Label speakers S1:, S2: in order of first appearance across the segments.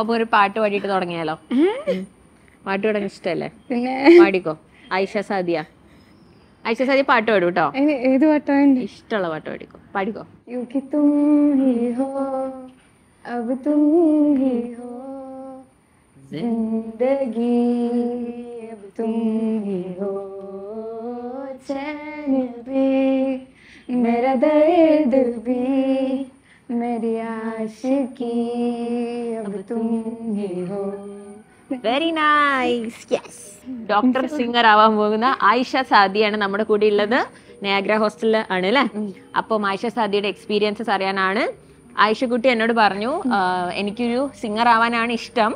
S1: അപ്പൊ ഒരു പാട്ട് പാടിയിട്ട് തുടങ്ങിയാലോ പാട്ട് പാടാൻ ഇഷ്ടല്ലേ
S2: പിന്നെ പാടിക്കോ
S1: ഐഷ സാദിയ ഐഷ സാദിയ പാട്ട് പാടും കേട്ടോ പാട്ടാണ് ഇഷ്ടമുള്ള പാട്ട് പാടിക്കോ പാടിക്കോ
S2: യുക്കി ഹോ അബ് തും ഹോ ജിന്ദഗി ഹോ मेरी आशिकी अब तुम ही हो
S1: very nice yes doctor singer ആവാൻ പോകുന്ന ആയിഷ സാദിയാണ് നമ്മുടെ കൂടെ ഉള്ളത് നയാഗ്ര ഹോസ്റ്റലിൽ ആണ് അല്ലേ അപ്പം ആയിഷ സാദിയുടെ എക്സ്പീരിയൻസസ് അറിയാനാണ് ആയിഷക്കുട്ടി എന്നോട് പറഞ്ഞു എനിക്കൊരു സിംഗർ ആവാനാണ് ഇഷ്ടം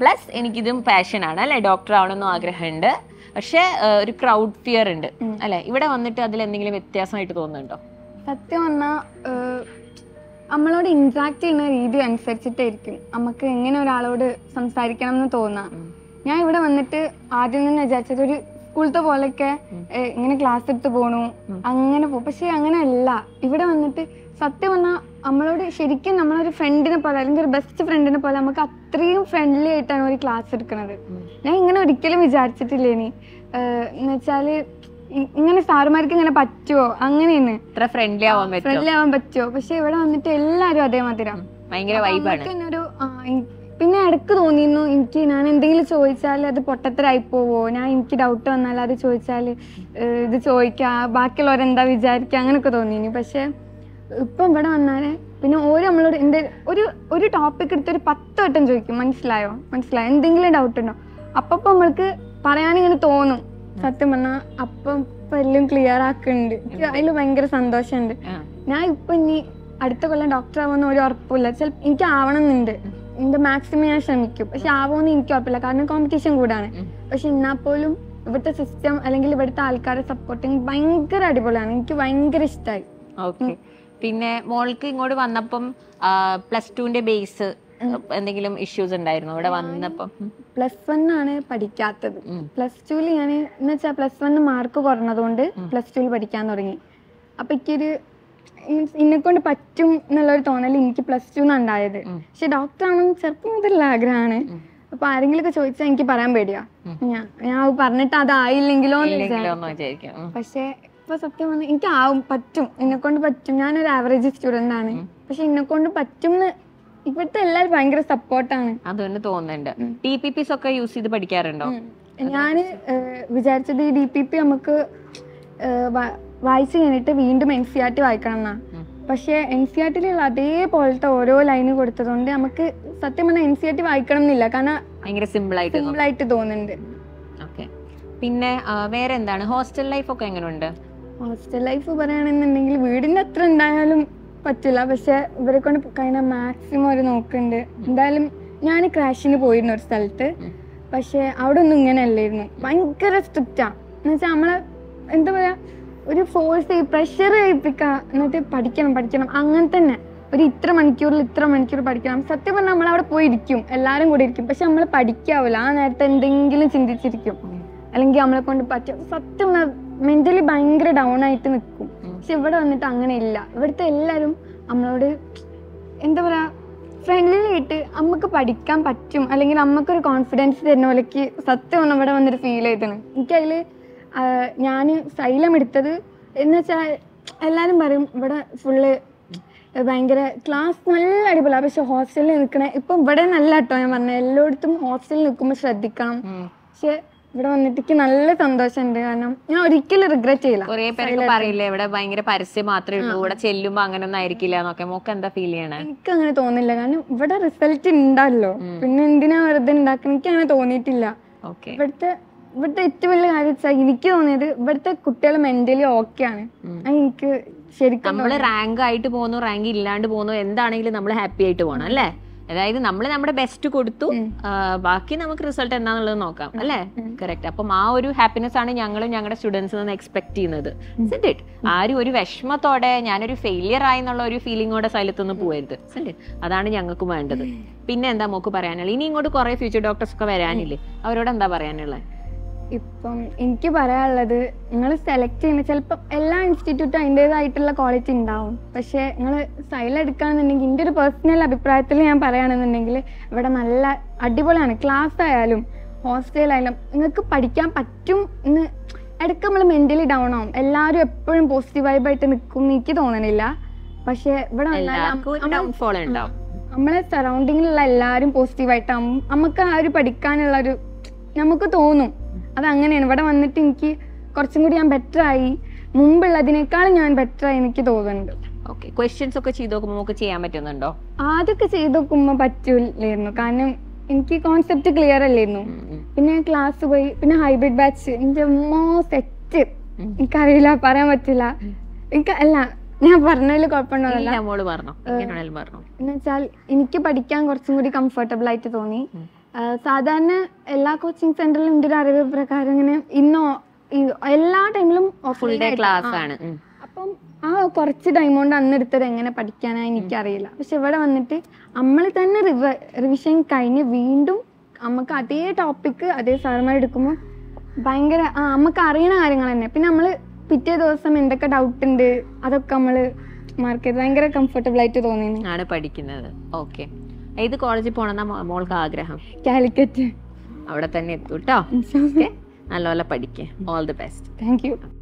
S1: പ്ലസ് എനിക്കിതും പാഷനാണ് അല്ലെ ഡോക്ടർ ആവണമെന്നും ആഗ്രഹമുണ്ട് പക്ഷെ ഒരു ക്രൗഡ് ഫിയർ ഉണ്ട് അല്ലെ ഇവിടെ വന്നിട്ട് അതിൽ എന്തെങ്കിലും വ്യത്യാസമായിട്ട് തോന്നുന്നുണ്ടോ
S2: സത്യം പറഞ്ഞാൽ നമ്മളോട് ഇന്ററാക്ട് ചെയ്യുന്ന രീതി അനുസരിച്ചിട്ടായിരിക്കും നമുക്ക് എങ്ങനെ ഒരാളോട് സംസാരിക്കണം എന്ന് തോന്നാം ഞാൻ ഇവിടെ വന്നിട്ട് ആദ്യം തന്നെ വിചാരിച്ചത് ഒരു സ്കൂളത്തെ പോലെയൊക്കെ ഇങ്ങനെ ക്ലാസ് എടുത്ത് പോണു അങ്ങനെ പോകും പക്ഷെ അല്ല ഇവിടെ വന്നിട്ട് സത്യം പറഞ്ഞാൽ നമ്മളോട് ശരിക്കും നമ്മളൊരു ഫ്രണ്ടിനെ പോലെ അല്ലെങ്കിൽ ഒരു ബെസ്റ്റ് ഫ്രണ്ടിനെ പോലെ നമുക്ക് അത്രയും ഫ്രണ്ട്ലി ആയിട്ടാണ് ഒരു ക്ലാസ് എടുക്കുന്നത് ഞാൻ ഇങ്ങനെ ഒരിക്കലും വിചാരിച്ചിട്ടില്ല ഇനി എന്നുവെച്ചാൽ ഇങ്ങനെ സാറുമാർക്ക് ഇങ്ങനെ പറ്റുമോ അങ്ങനെയാണ് ഇത്ര ഫ്രണ്ട്ലി ആവാൻ ഫ്രണ്ട്ലി ആവാൻ പറ്റുമോ പക്ഷെ ഇവിടെ വന്നിട്ട് എല്ലാരും അതേമാതിരാ
S1: ഭയങ്കര
S2: പിന്നെ ഇടക്ക് തോന്നിയിരുന്നു എനിക്ക് ഞാൻ എന്തെങ്കിലും ചോദിച്ചാൽ അത് പൊട്ടത്തരായി പോവോ ഞാൻ എനിക്ക് ഡൗട്ട് വന്നാൽ അത് ചോദിച്ചാൽ ഇത് ചോദിക്കുക ബാക്കിയുള്ളവരെന്താ വിചാരിക്കുക അങ്ങനെയൊക്കെ തോന്നിയിരുന്നു പക്ഷെ ഇപ്പം ഇവിടെ വന്നാല് പിന്നെ ഓരോ നമ്മളോട് എന്ത് ഒരു ഒരു ടോപ്പിക് എടുത്ത് ഒരു പത്ത് വട്ടം ചോദിക്കും മനസ്സിലായോ മനസ്സിലായോ എന്തെങ്കിലും ഡൗട്ട് ഉണ്ടോ അപ്പം നമ്മൾക്ക് പറയാനിങ്ങനെ തോന്നും സത്യം പറഞ്ഞാ അപ്പം എല്ലാം ക്ലിയർ ആക്കുന്നുണ്ട് അതിൽ ഭയങ്കര സന്തോഷമുണ്ട് ഞാൻ ഇപ്പൊ ഇനി അടുത്ത കൊല്ലം ഡോക്ടർ ആവുമെന്ന് ഒരു ഉറപ്പില്ല ചില എനിക്ക് എന്നുണ്ട് എന്റെ മാക്സിമം ഞാൻ ശ്രമിക്കും പക്ഷെ ആവുമെന്ന് എനിക്ക് ഉറപ്പില്ല കാരണം കോമ്പറ്റീഷൻ കൂടാണ് പക്ഷെ എന്നാ പോലും ഇവിടുത്തെ സിസ്റ്റം അല്ലെങ്കിൽ ഇവിടുത്തെ ആൾക്കാരെ സപ്പോർട്ടിങ് ഭയങ്കര അടിപൊളിയാണ് എനിക്ക് ഭയങ്കര ഇഷ്ടമായി
S1: പിന്നെ മോൾക്ക് ഇങ്ങോട്ട് വന്നപ്പം പ്ലസ് ടുവിന്റെ ബേസ് എന്തെങ്കിലും ഇഷ്യൂസ് ഉണ്ടായിരുന്നു ഇവിടെ വന്നപ്പം
S2: പ്ലസ് വൺ ആണ് പഠിക്കാത്തത് പ്ലസ് ടുവിൽ ഞാൻ എന്ന് വെച്ചാൽ പ്ലസ് വൺ മാർക്ക് കുറഞ്ഞതുകൊണ്ട് പ്ലസ് ടുവിൽ പഠിക്കാൻ തുടങ്ങി അപ്പൊ എനിക്കൊരു എന്നെ കൊണ്ട് പറ്റും എന്നുള്ളൊരു തോന്നൽ എനിക്ക് പ്ലസ് ടു ഉണ്ടായത് പക്ഷെ ഡോക്ടർ ആണെന്ന് ചെറുപ്പം മുതലുള്ള ആഗ്രഹമാണ് അപ്പൊ ഒക്കെ ചോദിച്ചാൽ എനിക്ക് പറയാൻ പേടിയാ ഞാൻ ഞാൻ പറഞ്ഞിട്ട് അതായില്ലെങ്കിലോ പക്ഷെ ഇപ്പൊ സത്യം പറഞ്ഞാൽ എനിക്ക് ആവും പറ്റും എന്നെ കൊണ്ട് പറ്റും ഞാനൊരു ആവറേജ് സ്റ്റുഡന്റ് ആണ് പക്ഷെ എന്നെ കൊണ്ട് പറ്റും എന്ന് ഇവിടുത്തെ എല്ലാരും ഭയങ്കര സപ്പോർട്ടാണ്
S1: തന്നെ തോന്നുന്നുണ്ട് ടി പി പിസ് ഒക്കെ യൂസ് ചെയ്ത് പഠിക്കാറുണ്ടോ
S2: ഞാൻ വിചാരിച്ചത് ഈ ഡി പി പി നമുക്ക് വായിച്ചു കഴിഞ്ഞിട്ട് വീണ്ടും എൻ സി ആർ ടി വായിക്കണം എന്നാ പക്ഷേ എൻ സി ആർ e ടിയിലുള്ള അതേപോലത്തെ ഓരോ ലൈന് കൊടുത്തതുകൊണ്ട് നമുക്ക് സത്യം പറഞ്ഞാൽ N C R e T വായിക്കണം എന്നില്ല കാരണം ഭയങ്കര സിമ്പിൾ ആയിട്ട് സിമ്പിൾ ആയിട്ട് തോന്നുന്നുണ്ട്
S1: പിന്നെ വേറെ എന്താണ് ഹോസ്റ്റൽ ലൈഫ് ഒക്കെ എങ്ങനെയുണ്ട്
S2: ഹോസ്റ്റൽ ലൈഫ് പറയുകയാണെന്നുണ്ടെങ്കിൽ വീടിന്റെ അത്ര ഉണ്ടായാലും പറ്റില്ല പക്ഷെ ഇവരെ കൊണ്ട് കഴിഞ്ഞ മാക്സിമം അവർ നോക്കുന്നുണ്ട് എന്തായാലും ഞാൻ ക്രാഷിന് പോയിരുന്നു ഒരു സ്ഥലത്ത് പക്ഷെ അവിടെ ഒന്നും ഇങ്ങനെ അല്ലായിരുന്നു ഭയങ്കര സ്ട്രിക്റ്റാ എന്ന് വെച്ചാൽ നമ്മളെ എന്താ പറയാ ഒരു ഫോഴ്സ് പ്രഷർ ഏൽപ്പിക്കുക എന്നിട്ട് പഠിക്കണം പഠിക്കണം അങ്ങനെ തന്നെ ഒരു ഇത്ര മണിക്കൂറിൽ ഇത്ര മണിക്കൂർ പഠിക്കണം സത്യം പറഞ്ഞാൽ നമ്മൾ അവിടെ പോയി ഇരിക്കും എല്ലാവരും കൂടെ ഇരിക്കും പക്ഷെ നമ്മൾ പഠിക്കാവില്ല ആ നേരത്തെ എന്തെങ്കിലും ചിന്തിച്ചിരിക്കും അല്ലെങ്കിൽ നമ്മളെ കൊണ്ട് പറ്റും സത്യം മെന്റലി ഭയങ്കര ഡൗൺ ആയിട്ട് നിൽക്കും പക്ഷെ ഇവിടെ വന്നിട്ട് അങ്ങനെ ഇല്ല ഇവിടുത്തെ എല്ലാവരും നമ്മളോട് എന്താ ഫ്രണ്ട്ലി ഫ്രണ്ട്ലിയായിട്ട് നമുക്ക് പഠിക്കാൻ പറ്റും അല്ലെങ്കിൽ ഒരു കോൺഫിഡൻസ് തരുന്ന പോലെക്ക് സത്യം ഇവിടെ വന്നിട്ട് ഫീൽ എനിക്ക് എനിക്കതിൽ ഞാൻ സൈലം എടുത്തത് എന്ന് വെച്ചാൽ എല്ലാവരും പറയും ഇവിടെ ഫുള്ള് ഭയങ്കര ക്ലാസ് നല്ല അടിപൊളിയാണ് പക്ഷെ ഹോസ്റ്റലിൽ നിൽക്കണേ ഇപ്പം ഇവിടെ നല്ല കേട്ടോ ഞാൻ പറഞ്ഞ എല്ലായിടത്തും ഹോസ്റ്റലിൽ നിൽക്കുമ്പോൾ ശ്രദ്ധിക്കണം പക്ഷെ ഇവിടെ വന്നിട്ട് എനിക്ക് നല്ല സന്തോഷമുണ്ട് കാരണം ഞാൻ ഒരിക്കലും റിഗ്രറ്റ് ചെയ്യില്ല കുറെ പേരൊക്കെ പറയില്ലേ
S1: ഇവിടെ ഭയങ്കര പരസ്യം മാത്രമേ ഉള്ളൂ ഇവിടെ ചെല്ലുമ്പോ അങ്ങനെ ഒന്നും ആയിരിക്കില്ല എന്നൊക്കെ മോക്ക് എന്താ ഫീൽ ചെയ്യണേ എനിക്ക്
S2: അങ്ങനെ തോന്നില്ല കാരണം ഇവിടെ റിസൾട്ട് ഉണ്ടല്ലോ പിന്നെ എന്തിനാ വെറുതെ ഉണ്ടാക്കണം എനിക്ക് അങ്ങനെ തോന്നിയിട്ടില്ല ഇവിടുത്തെ ഇവിടുത്തെ ഏറ്റവും വലിയ കാര്യം എനിക്ക് തോന്നിയത് ഇവിടുത്തെ കുട്ടികൾ മെന്റലി ഓക്കെ ആണ് എനിക്ക് ശരിക്കും നമ്മൾ റാങ്ക്
S1: ആയിട്ട് പോകുന്നു റാങ്ക് ഇല്ലാണ്ട് പോകുന്നു എന്താണെങ്കിലും നമ്മൾ ഹാപ്പി ആയിട്ട് പോകണം അല്ലേ അതായത് നമ്മൾ നമ്മുടെ ബെസ്റ്റ് കൊടുത്തു ബാക്കി നമുക്ക് റിസൾട്ട് എന്താന്നുള്ളത് നോക്കാം അല്ലേ കറക്റ്റ് അപ്പം ആ ഒരു ഹാപ്പിനെസ് ആണ് ഞങ്ങളും ഞങ്ങളുടെ സ്റ്റുഡൻസിൽ നിന്ന് എക്സ്പെക്ട് ചെയ്യുന്നത് ആരും ഒരു വിഷമത്തോടെ ഞാനൊരു ഫെയിലിയർ ആയി എന്നുള്ള ഒരു ഫീലിംഗോടെ സ്ഥലത്തുനിന്ന് പോകരുത് അതാണ് ഞങ്ങൾക്ക് വേണ്ടത് പിന്നെ എന്താ മോക്ക് പറയാനുള്ളത് ഇനി ഇങ്ങോട്ട് കുറെ ഫ്യൂച്ചർ ഡോക്ടേഴ്സ് ഒക്കെ വരാനില്ലേ അവരോട് എന്താ പറയാനുള്ളത്
S2: ഇപ്പം എനിക്ക് പറയാനുള്ളത് നിങ്ങൾ സെലക്ട് ചെയ്യുന്ന ചിലപ്പോൾ എല്ലാ ഇൻസ്റ്റിറ്റ്യൂട്ടും അതിൻ്റെതായിട്ടുള്ള ക്വാളിറ്റി ഉണ്ടാവും പക്ഷേ നിങ്ങൾ സൈൽ എടുക്കുകയാണെന്നുണ്ടെങ്കിൽ എൻ്റെ ഒരു പേഴ്സണൽ അഭിപ്രായത്തിൽ ഞാൻ പറയുകയാണെന്നുണ്ടെങ്കിൽ ഇവിടെ നല്ല അടിപൊളിയാണ് ക്ലാസ് ആയാലും ഹോസ്റ്റലായാലും നിങ്ങൾക്ക് പഠിക്കാൻ പറ്റും എന്ന് ഇടയ്ക്ക് നമ്മൾ മെൻ്റലി ഡൗൺ ആവും എല്ലാവരും എപ്പോഴും പോസിറ്റീവ് വൈബായിട്ട് നിൽക്കും എനിക്ക് തോന്നണില്ല
S1: പക്ഷേ ഇവിടെ
S2: നമ്മളെ സറൗണ്ടിങ്ങിലുള്ള എല്ലാവരും ആയിട്ടാവും നമുക്ക് ആ ഒരു പഠിക്കാനുള്ള ഒരു നമുക്ക് തോന്നും അതങ്ങനെയാണ് ഇവിടെ വന്നിട്ട് എനിക്ക് കുറച്ചും കൂടി ഞാൻ ബെറ്റർ ആയി മുമ്പുള്ളതിനേക്കാളും ഞാൻ ബെറ്റർ ആയി എനിക്ക് തോന്നുന്നുണ്ട്
S1: ക്വസ്റ്റ്യൻസ് ഒക്കെ ചെയ്ത് നോക്കുമ്പോൾ നമുക്ക് ചെയ്യാൻ പറ്റുന്നുണ്ടോ
S2: ആദ്യമൊക്കെ ചെയ്ത് നോക്കുമ്പോൾ പറ്റൂലായിരുന്നു കാരണം എനിക്ക് കോൺസെപ്റ്റ് ക്ലിയർ അല്ലായിരുന്നു പിന്നെ ക്ലാസ് പോയി പിന്നെ ഹൈബ്രിഡ് ബാച്ച് എൻ്റെ മോ സെറ്റ് എനിക്കറിയില്ല പറയാൻ പറ്റില്ല എനിക്ക് അല്ല ഞാൻ പറഞ്ഞതിൽ
S1: കുഴപ്പമുണ്ടോ എന്ന്
S2: വെച്ചാൽ എനിക്ക് പഠിക്കാൻ കുറച്ചും കൂടി കംഫർട്ടബിൾ ആയിട്ട് തോന്നി സാധാരണ എല്ലാ കോച്ചിങ് സെന്ററിലും എന്റെ ഒരു അറിവ് പ്രകാരം ഇങ്ങനെ ഇന്നോ എല്ലാ ടൈമിലും ഫുൾ ഡേ ക്ലാസ് ആണ് അപ്പം ആ കുറച്ച് ടൈം കൊണ്ട് അന്ന് എടുത്തത് എങ്ങനെ പഠിക്കാനായി എനിക്കറിയില്ല പക്ഷെ ഇവിടെ വന്നിട്ട് നമ്മൾ തന്നെ റിവ റിവിഷൻ കഴിഞ്ഞ് വീണ്ടും നമുക്ക് അതേ ടോപ്പിക്ക് അതേ സാറന്മാർ എടുക്കുമ്പോൾ ഭയങ്കര ആ നമുക്ക് അറിയണ കാര്യങ്ങൾ തന്നെ പിന്നെ നമ്മൾ പിറ്റേ ദിവസം എന്തൊക്കെ ഡൗട്ട് ഉണ്ട് അതൊക്കെ നമ്മൾ മാർക്ക്
S1: ചെയ്ത് ഭയങ്കര കംഫർട്ടബിൾ ആയിട്ട് ആണ് പഠിക്കുന്നത് ഓക്കെ ഏത് കോളേജിൽ പോകണമെന്നാ മോൾക്ക് ആഗ്രഹം കാലിക്കറ്റ് അവിടെ തന്നെ എത്തൂട്ടോ നല്ലപോലെ പഠിക്കേ all the best thank U